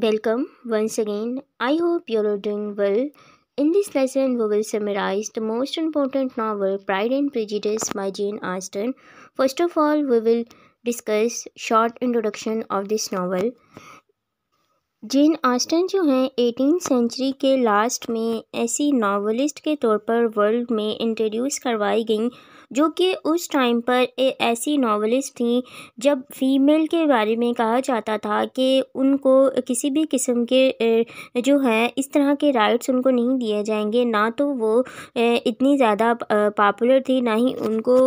Welcome once again. I hope you are doing well. In this lesson, we will summarize the most important novel, Pride and Prejudice by Jane Austen. First of all, we will discuss short introduction of this novel. Jane Austen जो हैं eighteen century के last में ऐसी novelist के तौर पर world में introduce करवाई गई जो कि उस टाइम पर ऐसी नावलिस्ट थी जब फीमेल के बारे में कहा जाता था कि उनको किसी भी किस्म के जो है इस तरह के राइट्स उनको नहीं दिए जाएंगे ना तो वो इतनी ज़्यादा पॉपुलर थी ना ही उनको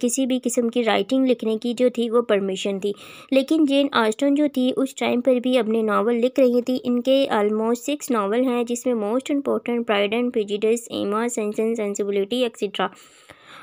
किसी भी किस्म की राइटिंग लिखने की जो थी वो परमिशन थी लेकिन जेन ऑस्टन जो थी उस टाइम पर भी अपने नावल लिख रही थी इनके आलमोस्ट सिक्स नावल हैं जिसमें most important pride and prejudice Emma sense and sensibility etcetera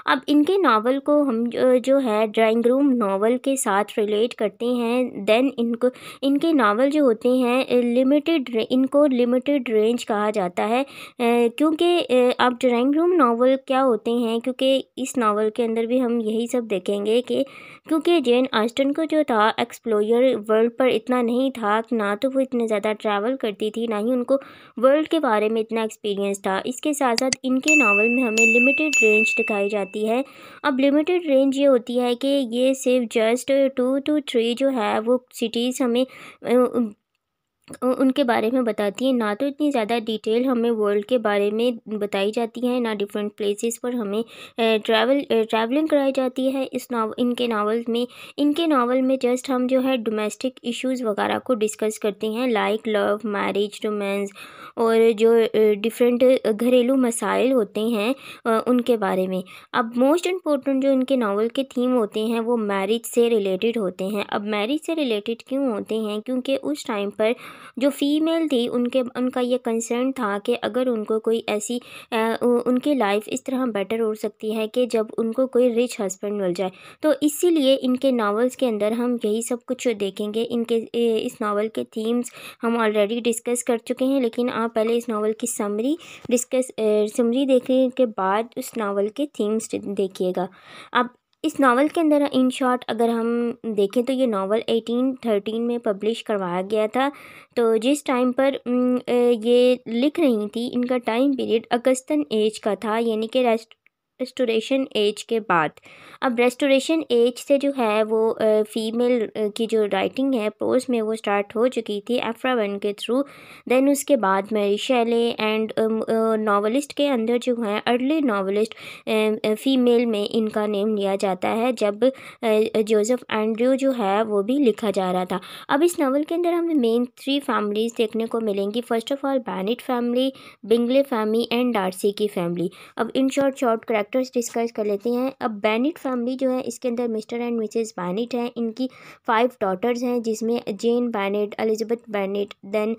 अब इनके नावल को हम जो है ड्राइंग रूम नावल के साथ रिलेट करते हैं दैन इनको इनके नावल जो होते हैं लिमिटेड इनको लिमिटेड रेंज कहा जाता है क्योंकि अब ड्राइंग रूम नावल क्या होते हैं क्योंकि इस नावल के अंदर भी हम यही सब देखेंगे कि क्योंकि जेन आस्टन को जो था एक्सप्लोयर वर्ल्ड पर इतना नहीं था ना तो वो इतने ज़्यादा ट्रैवल करती थी ना ही उनको वर्ल्ड के बारे में इतना एक्सपीरियंस था इसके साथ साथ इनके नावल में हमें लिमिटेड रेंज दिखाई जाती होती है अब लिमिटेड रेंज ये होती है कि ये सिर्फ जस्ट टू टू थ्री जो है वो सिटीज़ हमें उनके बारे में बताती है ना तो इतनी ज़्यादा डिटेल हमें वर्ल्ड के बारे में बताई जाती है ना डिफरेंट प्लेसेस पर हमें ट्रैवल ट्रैवलिंग कराई जाती है इस नाव इनके नावल में इनके नावल में जस्ट हम जो है डोमेस्टिक इश्यूज़ वगैरह को डिस्कस करते हैं लाइक लव मैरिज रोमेंस और जो डिफरेंट घरेलू मसाइल होते हैं उनके बारे में अब मोस्ट इम्पोर्टेंट जो इनके नावल के थीम होते हैं वो मैरिज से रिलेटेड होते हैं अब मैरिज से रिलेटेड क्यों होते हैं क्योंकि उस टाइम पर जो फीमेल थी उनके उनका ये कंसर्न था कि अगर उनको कोई ऐसी उनकी लाइफ इस तरह बेटर हो सकती है कि जब उनको कोई रिच हस्बैंड मिल जाए तो इसीलिए इनके नावल्स के अंदर हम यही सब कुछ देखेंगे इनके इस नावल के थीम्स हम ऑलरेडी डिस्कस कर चुके हैं लेकिन आप पहले इस नावल की समरी डिस्कस समरी देखने के बाद उस नावल के थीम्स देखिएगा अब इस नावल के अंदर इन शॉर्ट अगर हम देखें तो ये नावल 1813 में पब्लिश करवाया गया था तो जिस टाइम पर ये लिख रही थी इनका टाइम पीरियड अगस्तन एज का था यानी कि रेस्टोरेशन एज के बाद अब रेस्टोरेशन एज से जो है वो फ़ीमेल की जो राइटिंग है प्रोज में वो स्टार्ट हो चुकी थी एफ्रावन के थ्रू देन उसके बाद मेरी शैले एंड नावलिस्ट के अंदर जो है अर्ली नावलिस्ट फ़ीमेल में इनका नेम लिया जाता है जब जोसेफ एंड्रयू जो है वो भी लिखा जा रहा था अब इस नावल के अंदर हमें मेन थ्री फैमिलीज़ देखने को मिलेंगी first of all Bennet family Bingley family and Darcy की फैमिली अब इन शॉर्ट शॉर्ट कैरेक्टर्स डिस्कस कर लेते हैं अब बैनिट फैमिली जो है इसके अंदर मिस्टर एंड मिसेस बैनिट हैं इनकी फाइव डॉटर्स हैं जिसमें Jane Bennet Elizabeth Bennet then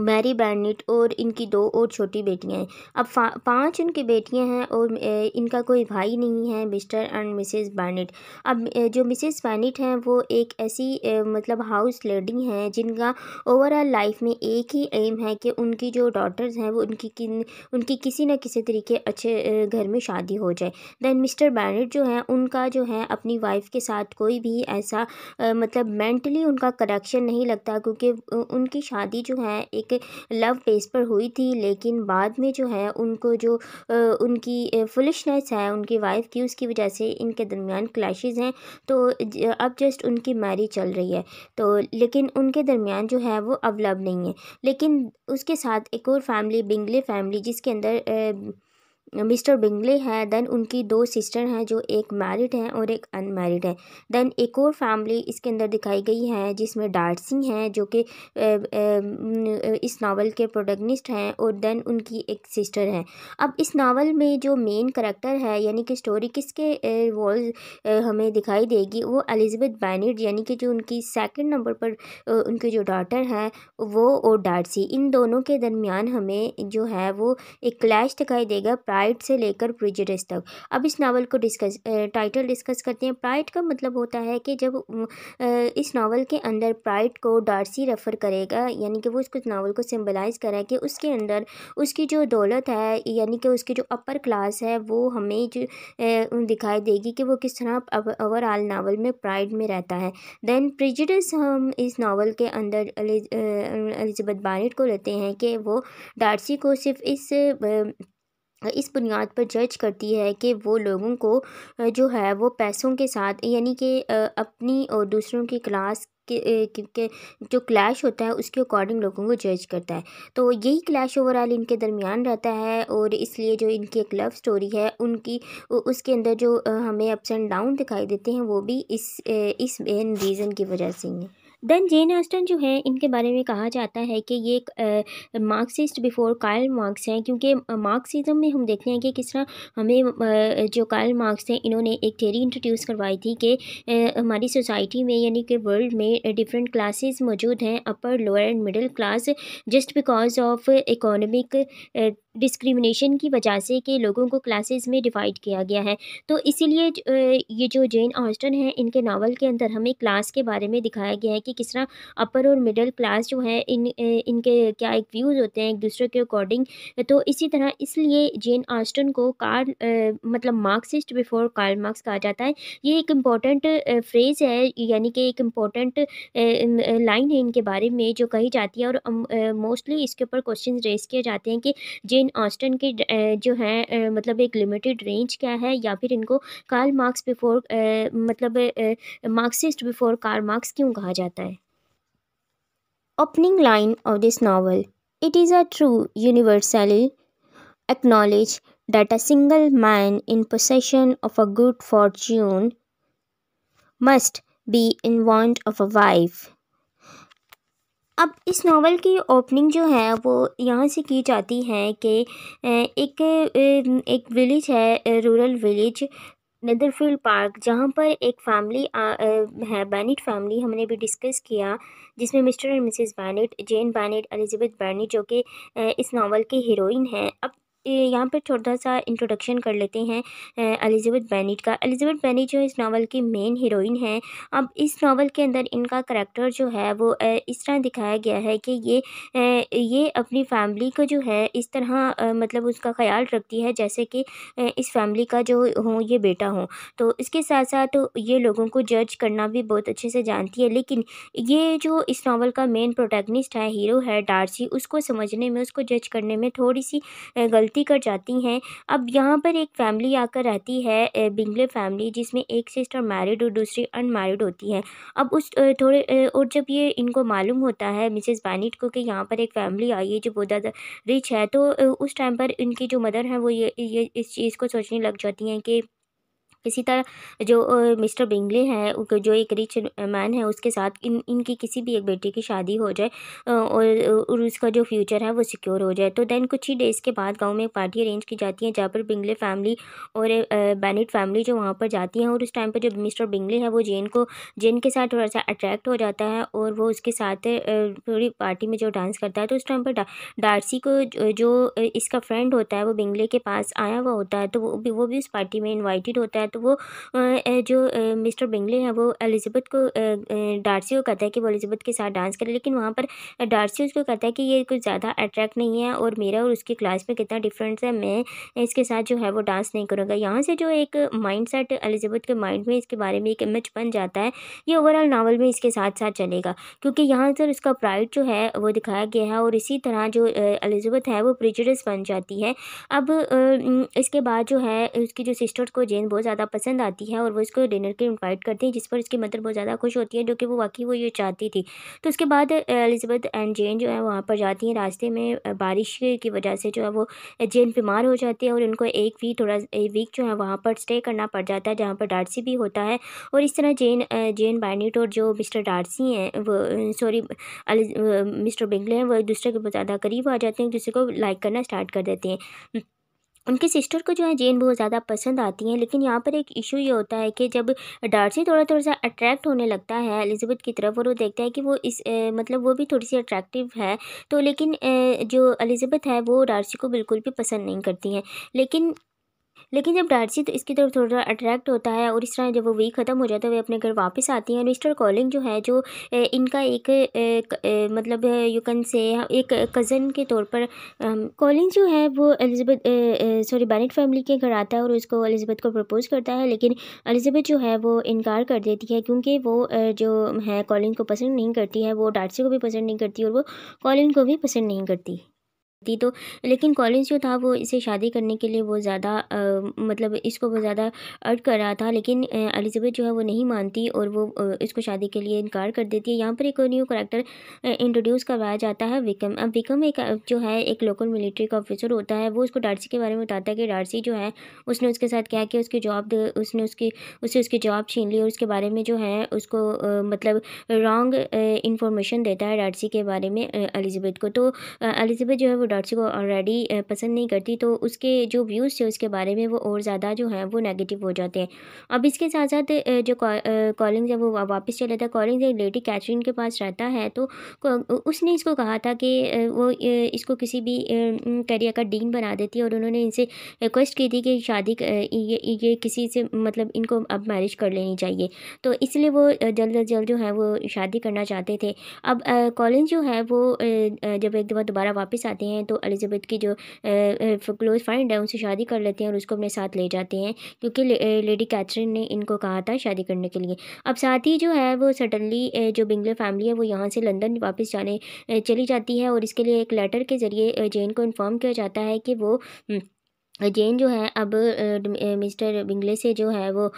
Mary Bennet और इनकी दो और छोटी बेटियां हैं अब पांच इनकी बेटियां हैं और इनका कोई भाई नहीं है मिस्टर एंड मिसेस बैनिट अब जो मिसेस बैनिट हैं वो एक ऐसी मतलब हाउस लेडी हैं जिनका ओवरऑल लाइफ में एक ही एम है कि उनकी जो डॉटर्स हैं वो उनकी किन उनकी किसी न किसी तरीके अच्छे घर में शादी हो जाए दैन मिस्टर बैनिट जो हैं उनका जो है अपनी वाइफ के साथ कोई भी ऐसा मतलब मैंटली उनका करेक्शन नहीं लगता क्योंकि उनकी शादी जो है एक एक लव बेस पर हुई थी लेकिन बाद में जो है उनको जो उनकी फुलिशनेस है उनकी वाइफ की उसकी वजह से इनके दरमियान क्लैशेस हैं तो अब जस्ट उनकी मैरिज चल रही है तो लेकिन उनके दरमियान जो है वो अब लव नहीं है लेकिन उसके साथ एक और फैमिली बिंगले फैमिली जिसके अंदर मिस्टर बिंगले हैं देन उनकी दो सिस्टर हैं जो एक मैरिड हैं और एक अनमैरिड है देन एक और फैमिली इसके अंदर दिखाई गई है जिसमें डार्सी हैं जो कि इस नावल के प्रोटेगनिस्ट हैं और देन उनकी एक सिस्टर हैं अब इस नावल में जो मेन करेक्टर है यानी कि स्टोरी किसके रोल हमें दिखाई देगी वो एलिजबेथ बैनिड यानी कि जो उनकी सेकेंड नंबर पर उनके जो डॉटर हैं वो और डार्सी इन दोनों के दरमियान हमें जो है वो एक क्लैश दिखाई देगा प्राइड से लेकर प्रिजडस तक अब इस नावल को डिस्कस टाइटल डिस्कस करते हैं प्राइड का मतलब होता है कि जब इस नावल के अंदर प्राइड को डार्सी रेफ़र करेगा यानी कि वो इसको नावल को सिम्बलाइज़ करें कि उसके अंदर उसकी जो दौलत है यानी कि उसकी जो अपर क्लास है वो हमें जो दिखाई देगी कि वो किस तरह ओवरऑल नावल में प्राइड में रहता है दैन प्रिजडिस हम इस नावल के अंदर एलिजबेथ बानेट को लेते हैं कि वो डार्सी को सिर्फ इस इस बुनियाद पर जज करती है कि वो लोगों को जो है वो पैसों के साथ यानी कि अपनी और दूसरों की क्लास के, क्योंकि जो क्लैश होता है उसके अकॉर्डिंग लोगों को जज करता है तो यही क्लैश ओवरऑल इनके दरमियान रहता है और इसलिए जो इनकी एक लव स्टोरी है उनकी उसके अंदर जो हमें अप्स एंड डाउन दिखाई देते हैं वो भी इस इस रीज़न की वजह से ही है देन जेन आस्टन जो है इनके बारे में कहा जाता है कि ये एक मार्क्सिस्ट बिफोर कायल मार्क्स हैं क्योंकि मार्क्सिज्म में हम देखते हैं कि किस तरह हमें जो कायल मार्क्स हैं इन्होंने एक थेरी इंट्रोड्यूस करवाई थी कि हमारी सोसाइटी में यानी कि वर्ल्ड में डिफरेंट क्लासेस मौजूद हैं upper lower and middle class just because of economic discrimination की वजह से कि लोगों को क्लासेस में डिवाइड किया गया है तो इसीलिए ये जो जेन ऑस्टन है इनके नावल के अंदर हमें क्लास के बारे में दिखाया गया है कि किस तरह अपर और मिडिल क्लास जो है इन इनके क्या एक व्यूज़ होते हैं एक दूसरे के अकॉर्डिंग तो इसी तरह इसलिए जेन ऑस्टन को कार्ल मतलब मार्क्सिस्ट बिफोर कार्ल मार्क्स कहा जाता है ये एक इम्पॉर्टेंट फ्रेज़ है यानी कि एक इम्पॉर्टेंट लाइन है इनके बारे में जो कही जाती है और मोस्टली इसके ऊपर क्वेश्चन रेस किए जाते हैं कि जेन जेन ऑस्टन की जो है मतलब एक लिमिटेड रेंज क्या है या फिर इनको कार्ल मार्क्स बिफोर मतलब मार्क्सिस्ट बिफोर कार्ल मार्क्स क्यों कहा जाता है opening line of this novel it is a true universal acknowledge that a single man in possession of a good fortune must be in want of a wife अब इस novel की opening जो है वो यहाँ से की जाती है कि एक एक विलेज है रूरल विलेज नदरफील्ड पार्क जहाँ पर एक फैमिली है बैनिट फैमिली हमने भी डिस्कस किया जिसमें mister and missus Bennet Jane Bennet Elizabeth Bennet जो कि इस नावल की हीरोइन है अब यहाँ पर छोटा सा इंट्रोडक्शन कर लेते हैं एलिज़ाबेथ बैनिट का एलिज़ाबेथ बैनिट जो इस नावल की मेन हीरोइन है अब इस नावल के अंदर इनका करेक्टर जो है वो इस तरह दिखाया गया है कि ये ये अपनी फैमिली को जो है इस तरह मतलब उसका ख्याल रखती है जैसे कि इस फैमिली का जो हो ये बेटा हो तो इसके साथ साथ तो ये लोगों को जज करना भी बहुत अच्छे से जानती है लेकिन ये जो इस नावल का मेन प्रोटैगनिस्ट है हीरो है डार्सी उसको समझने में उसको जज करने में थोड़ी सी गलती गलती कर जाती हैं अब यहाँ पर एक फ़ैमिली आकर रहती है बिंगले फ़ैमिली जिसमें एक सिस्टर मैरिड और दूसरी अनमैरिड होती है अब उस थोड़े और जब ये इनको मालूम होता है मिसेस बैनिट को कि यहाँ पर एक फ़ैमिली आई है जो बहुत ज़्यादा रिच है तो उस टाइम पर इनकी जो मदर हैं वो ये ये इस चीज़ को सोचने लग जाती हैं कि इसी तरह जो मिस्टर बिंगले हैं जो एक रिच मैन है उसके साथ इन इनकी किसी भी एक बेटी की शादी हो जाए और, और उसका जो फ्यूचर है वो सिक्योर हो जाए तो दैन कुछ ही डेज़ के बाद गाँव में एक पार्टी अरेंज की जाती है जहाँ पर बिंगले फैमिली और बैनिट फैमिली जो वहाँ पर जाती हैं और उस टाइम पर जो मिस्टर बिंगले है वो जेन को जेन के साथ थोड़ा सा अट्रैक्ट हो जाता है और वो उसके साथ थोड़ी पार्टी में जो डांस करता है तो उस टाइम पर डा, को जो इसका फ्रेंड होता है वो बिंगले के पास आया हुआ होता है तो वो भी वो भी उस पार्टी में इन्वाइटेड होता है तो वो जो मिस्टर बिंगले हैं वो एलिजबेथ को डार्सी को कहता है कि वो एलिजबेथ के साथ डांस करे लेकिन वहाँ पर डार्सी उसको कहता है कि ये कुछ ज़्यादा अट्रैक्ट नहीं है और मेरा और उसकी क्लास में कितना डिफरेंस है मैं इसके साथ जो है वो डांस नहीं करूँगा यहाँ से जो एक माइंड सेट एलिजबेथ के माइंड में इसके बारे में एक इमेज बन जाता है ये ओवरऑल नावल में इसके साथ साथ चलेगा क्योंकि यहाँ पर उसका प्राइड जो है वो दिखाया गया है और इसी तरह जो एलिजबेथ है वो प्रिजडस बन जाती है अब इसके बाद जो है उसकी जो सिस्टर्स को जेन बहुत ज़्यादा ज़्यादा पसंद आती है और वो इसको डिनर के इन्वाइट करती है जिस पर इसकी मदर मतलब बहुत ज़्यादा खुश होती है जो कि वो वाकई वो ये चाहती थी तो उसके बाद एलिजबेथ एंड जेन जो है वहाँ पर जाती हैं रास्ते में बारिश की वजह से जो है वो जेन बीमार हो जाती है और उनको एक वीक थोड़ा एक वीक जो है वहाँ पर स्टे करना पड़ जाता है जहाँ पर डारसी भी होता है और इस तरह जेन जेन बाइनिट और जो मिस्टर डार्सी हैं वो सॉरी मिस्टर बिंगले हैं वो एक दूसरे के बहुत ज़्यादा करीब आ जाते हैं एक दूसरे को लाइक करना स्टार्ट कर देते हैं उनके सिस्टर को जो है जेन बहुत ज़्यादा पसंद आती हैं लेकिन यहाँ पर एक इशू ये होता है कि जब डार्सी थोड़ा थोड़ा सा अट्रैक्ट होने लगता है एलिजाबेथ की तरफ और वो देखता है कि वो इस ए, मतलब वो भी थोड़ी सी अट्रैक्टिव है तो लेकिन ए, जो एलिजाबेथ है वो डार्सी को बिल्कुल भी पसंद नहीं करती हैं लेकिन लेकिन जब डार्सी तो इसकी तरफ थोड़ा अट्रैक्ट होता है और इस तरह जब वो वीक ख़त्म हो जाता है वे अपने घर वापस आती हैं और मिस्टर कॉलिंग जो है जो इनका एक, एक मतलब यू कैन से एक कज़न के तौर पर कॉलिंग जो है वो एलिजबेथ सॉरी बैनेट फैमिली के घर आता है और उसको एलिजबेथ को प्रपोज़ करता है लेकिन एलिजबेथ जो है वो इनकार कर देती है क्योंकि वो जो है कॉलिंग को पसंद नहीं करती है वो डार्सी को भी पसंद नहीं करती और वो कॉलिंग को भी पसंद नहीं करती थी तो लेकिन कॉलेज जो था वो इसे शादी करने के लिए वो ज़्यादा मतलब इसको वो ज़्यादा अर्ट कर रहा था लेकिन एलिज़ाबेथ जो है वो नहीं मानती और वो इसको शादी के लिए इनकार कर देती है यहाँ पर एक न्यू करेक्टर इंट्रोड्यूस करवाया जाता है विकम अब विकम एक जो है एक लोकल मिलिट्री का ऑफिसर होता है वो उसको डार्सी के बारे में बताता है कि डार्सी जो है उसने उसके साथ क्या किया उसकी जॉब उसने उसकी उससे उसकी जॉब छीन ली और उसके बारे में जो है उसको मतलब रॉन्ग इन्फॉर्मेशन देता है डार्सी के बारे में एलिज़ाबेथ को तो एलिज़ाबेथ जो है वो प्रोडक्ट्स को ऑलरेडी पसंद नहीं करती तो उसके जो व्यूज़ थे उसके बारे में वो और ज़्यादा जो है वो नेगेटिव हो जाते हैं अब इसके साथ साथ जो कॉलिंग्स है वो वापस जाता है कॉलिंग्स एक लेडी कैथरीन के पास रहता है तो उसने इसको कहा था कि वो इसको किसी भी करियर का डीन बना देती है और उन्होंने इनसे रिक्वेस्ट की थी कि शादी ये ये किसी से मतलब इनको अब मैरिज कर लेनी चाहिए तो इसलिए वो जल्द अज जल्द जो है वो शादी करना चाहते थे अब कॉलिंग जो है वो जब एक दफ़ा दोबारा वापस आते हैं हैं तो एलिज़ाबेथ की जो क्लोज फ्रेंड है उनसे शादी कर लेते हैं और उसको अपने साथ ले जाते हैं क्योंकि लेडी कैथरीन ने इनको कहा था शादी करने के लिए अब साथ ही जो है वो सडनली जो बिंगले फैमिली है वो यहाँ से लंदन वापस जाने चली जाती है और इसके लिए एक लेटर के ज़रिए जेन को इन्फॉर्म किया जाता है कि वो हम्म, जैन जो है अब मिस्टर बिंगले से जो है वो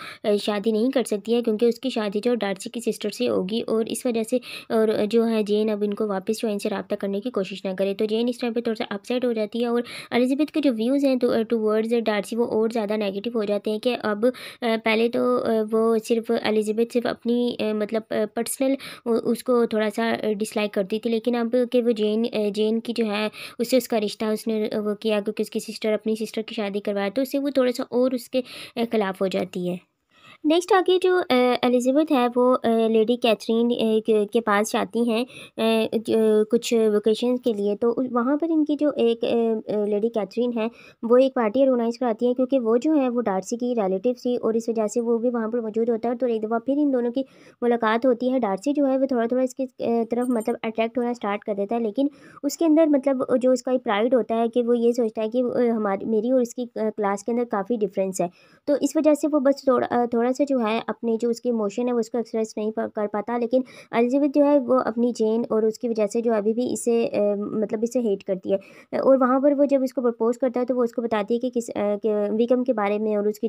शादी नहीं कर सकती है क्योंकि उसकी शादी जो डार्सी की सिस्टर से होगी और इस वजह से और जो है जेन अब इनको वापस जो इनसे रबता करने की कोशिश ना करे तो जेन इस टाइम पे थोड़ा सा अपसेट हो जाती है और एलिजाबेथ के जो व्यूज़ हैं तो टू वर्ड्स डार्सी वो और ज़्यादा नेगेटिव हो जाते हैं कि अब पहले तो वो सिर्फ एलिजाबेथ सिर्फ अपनी मतलब पर्सनल उसको थोड़ा सा डिसलाइक करती थी लेकिन अब कि वो जेन जेन की जो है उससे उसका रिश्ता उसने वो किया क्योंकि उसकी सिस्टर अपनी सिस्टर की शादी करवाया तो उसे वो थोड़ा सा और उसके ख़िलाफ़ हो जाती है नेक्स्ट आगे जो एलिज़ाबेथ है वो लेडी कैथरीन के पास जाती हैं कुछ वोकेशन के लिए तो वहाँ पर इनकी जो एक लेडी कैथरीन है वो एक पार्टी ऑर्गेनाइज़ कराती है क्योंकि वो जो है वो डार्सी की रिलेटिव थी और इस वजह से वो भी वहाँ पर मौजूद होता है तो एक दफ़ा फिर इन दोनों की मुलाकात होती है डारसी जो है वो थोड़ा थोड़ा इसकी तरफ मतलब अट्रैक्ट होना स्टार्ट कर देता है लेकिन उसके अंदर मतलब जो उसका एक प्राइड होता है कि वो ये सोचता है कि हमारी मेरी और इसकी क्लास के अंदर काफ़ी डिफरेंस है तो इस वजह से वो बस थोड़ा थोड़ा से जो है अपने जो उसकी इमोशन है वो उसको एक्सप्रेस नहीं कर पाता लेकिन एलिजाबेथ जो है वो अपनी जेन और उसकी वजह से जो अभी भी इसे मतलब इसे हेट करती है और वहाँ पर वो जब इसको प्रपोज करता है तो वो उसको बताती है कि किस विकम के बारे में और उसकी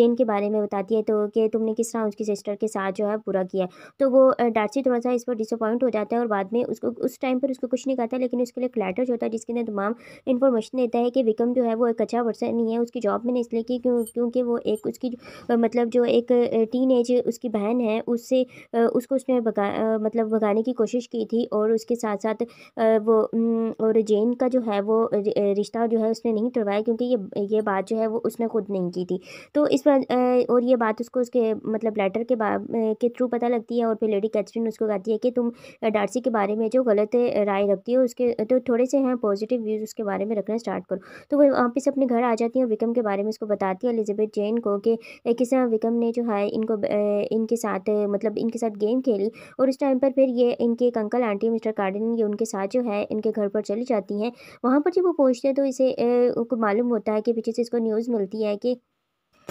जेन के बारे में बताती है तो कि तुमने किस तरह उसकी सिस्टर के साथ जो है पूरा किया तो वो डार्सी थोड़ा सा इस पर डिसअपॉइंट हो जाता है और बाद में उसको उस टाइम पर उसको कुछ नहीं कहता लेकिन उसके लिए एक लेटर जो होता है जिसके अंदर तमाम इन्फॉर्मेशन देता है कि विकम जो है वो एक अच्छा पर्सन नहीं है उसकी जॉब में नहीं इसलिए कि क्योंकि वो एक उसकी मतलब जो एक एक टीन एज उसकी बहन है उससे उसको उसने भगा मतलब भगाने की कोशिश की थी और उसके साथ साथ वो और जेन का जो है वो रिश्ता जो है उसने नहीं तोड़वाया क्योंकि ये ये बात जो है वो उसने खुद नहीं की थी तो इस बार और ये बात उसको उसके मतलब लेटर के के थ्रू पता लगती है और फिर लेडी कैथरीन उसको कहती है कि तुम डार्सी के बारे में जो गलत राय रखती हो उसके तो थोड़े से हैं पॉजिटिव व्यूज़ उसके बारे में रखना स्टार्ट करो तो वो वापस अपने घर आ जाती है और विकम के बारे में उसको बताती है एलिजाबेथ जेन को कि किस तरह विकम ने जो है इनको इनके साथ मतलब इनके साथ गेम खेली और उस टाइम पर फिर ये इनके एक अंकल आंटी मिस्टर कार्डन ये उनके साथ जो है इनके घर पर चली जाती हैं वहाँ पर जब वो पहुँचते हैं तो इसे को मालूम होता है कि पीछे से इसको न्यूज़ मिलती है कि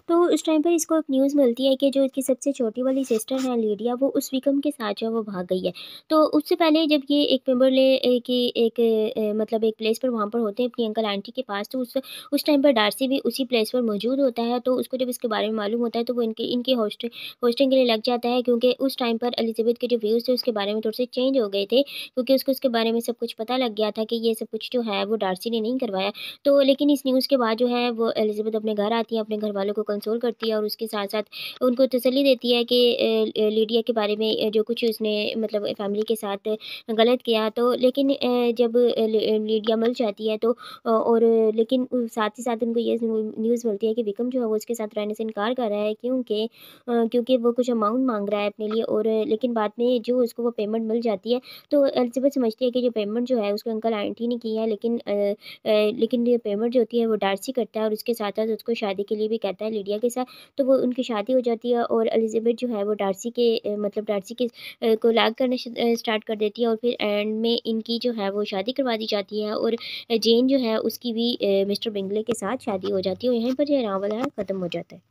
तो उस टाइम पर इसको एक न्यूज़ मिलती है कि जो इसकी सबसे छोटी वाली सिस्टर है लीडिया वो उस विकम के साथ जो वो भाग गई है तो उससे पहले जब ये एक ले की एक, एक मतलब एक प्लेस पर वहाँ पर होते हैं अपनी अंकल आंटी के पास तो उस उस टाइम पर डार्सी भी उसी प्लेस पर मौजूद होता है तो उसको जब इसके बारे में मालूम होता है तो वो इनके इनके होस्ट होस्टिंग के लिए लग जाता है क्योंकि उस टाइम पर एलिजाबेथ के जो व्यूज़ थे उसके बारे में थोड़े से चेंज हो गए थे क्योंकि उसको उसके बारे में सब कुछ पता लग गया था कि ये सब कुछ जो है वो डार्सी ने नहीं करवाया तो लेकिन इस न्यूज़ के बाद जो है वो एलिजाबेथ अपने घर आती है अपने घर वालों को उनको कंसोल करती है और उसके साथ साथ उनको तसली देती है कि लीडिया के बारे में जो कुछ उसने मतलब फैमिली के साथ गलत किया तो लेकिन जब लीडिया मिल जाती है तो और लेकिन साथ ही साथ उनको ये न्यूज़ मिलती है कि विक्रम जो है वो उसके साथ रहने से इनकार कर रहा है क्योंकि क्योंकि वो कुछ अमाउंट मांग रहा है अपने लिए और लेकिन बाद में जो उसको वो पेमेंट मिल जाती है तो एलिजिबल समझती है कि जो पेमेंट जो है उसको अंकल आंटी ने की है लेकिन आ, आ, लेकिन पेमेंट जो होती है वो डार्सी करता है और उसके साथ साथ उसको शादी के लिए भी कहता है है लीडिया के साथ तो वो उनकी शादी हो जाती है और एलिजाबेथ जो है वो डार्सी के मतलब डार्सी के को लाग करना स्टार्ट कर देती है और फिर एंड में इनकी जो है वो शादी करवा दी जाती है और जेन जो है उसकी भी मिस्टर बिंगले के साथ शादी हो जाती है और यहीं पर जो रावल है ख़त्म हो जाता है